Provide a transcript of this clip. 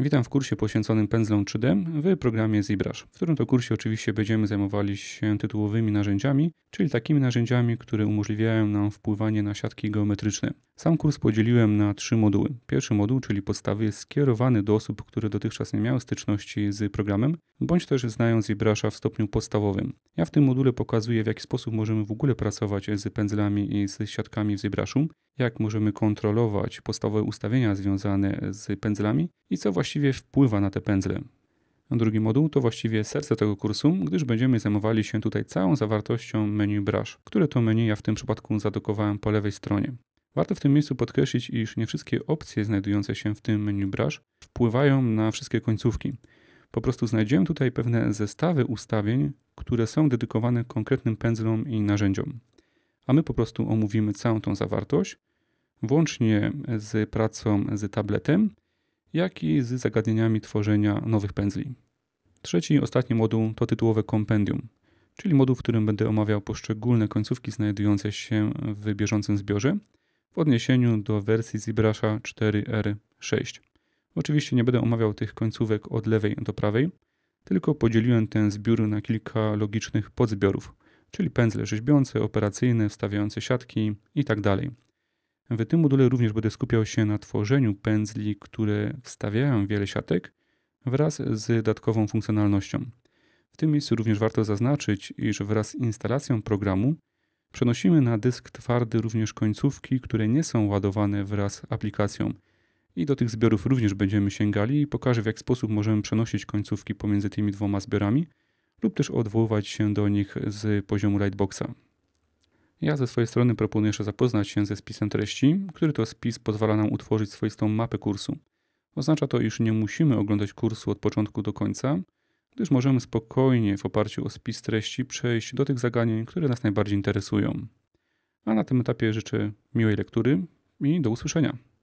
Witam w kursie poświęconym pędzlom 3D w programie ZBrush, w którym to kursie oczywiście będziemy zajmowali się tytułowymi narzędziami, czyli takimi narzędziami, które umożliwiają nam wpływanie na siatki geometryczne. Sam kurs podzieliłem na trzy moduły. Pierwszy moduł, czyli podstawy, jest skierowany do osób, które dotychczas nie miały styczności z programem, bądź też znają ZBrusha w stopniu podstawowym. Ja w tym module pokazuję, w jaki sposób możemy w ogóle pracować z pędzlami i z siatkami w ZBrushu, jak możemy kontrolować podstawowe ustawienia związane z pędzlami i co właściwie wpływa na te pędzle. Drugi moduł to właściwie serce tego kursu, gdyż będziemy zajmowali się tutaj całą zawartością menu Brush, które to menu ja w tym przypadku zadokowałem po lewej stronie. Warto w tym miejscu podkreślić, iż nie wszystkie opcje znajdujące się w tym menu Brush wpływają na wszystkie końcówki. Po prostu znajdziemy tutaj pewne zestawy ustawień, które są dedykowane konkretnym pędzlom i narzędziom. A my po prostu omówimy całą tą zawartość włącznie z pracą z tabletem, jak i z zagadnieniami tworzenia nowych pędzli. Trzeci i ostatni moduł to tytułowe kompendium, czyli moduł, w którym będę omawiał poszczególne końcówki znajdujące się w bieżącym zbiorze w odniesieniu do wersji ZBrush'a 4R6. Oczywiście nie będę omawiał tych końcówek od lewej do prawej, tylko podzieliłem ten zbiór na kilka logicznych podzbiorów, czyli pędzle rzeźbiące, operacyjne, wstawiające siatki itd. Tak w tym module również będę skupiał się na tworzeniu pędzli, które wstawiają wiele siatek wraz z dodatkową funkcjonalnością. W tym miejscu również warto zaznaczyć, iż wraz z instalacją programu przenosimy na dysk twardy również końcówki, które nie są ładowane wraz z aplikacją. I do tych zbiorów również będziemy sięgali i pokażę w jaki sposób możemy przenosić końcówki pomiędzy tymi dwoma zbiorami lub też odwoływać się do nich z poziomu Lightboxa. Ja ze swojej strony proponuję jeszcze zapoznać się ze spisem treści, który to spis pozwala nam utworzyć swoistą mapę kursu. Oznacza to, iż nie musimy oglądać kursu od początku do końca, gdyż możemy spokojnie w oparciu o spis treści przejść do tych zagadnień, które nas najbardziej interesują. A na tym etapie życzę miłej lektury i do usłyszenia.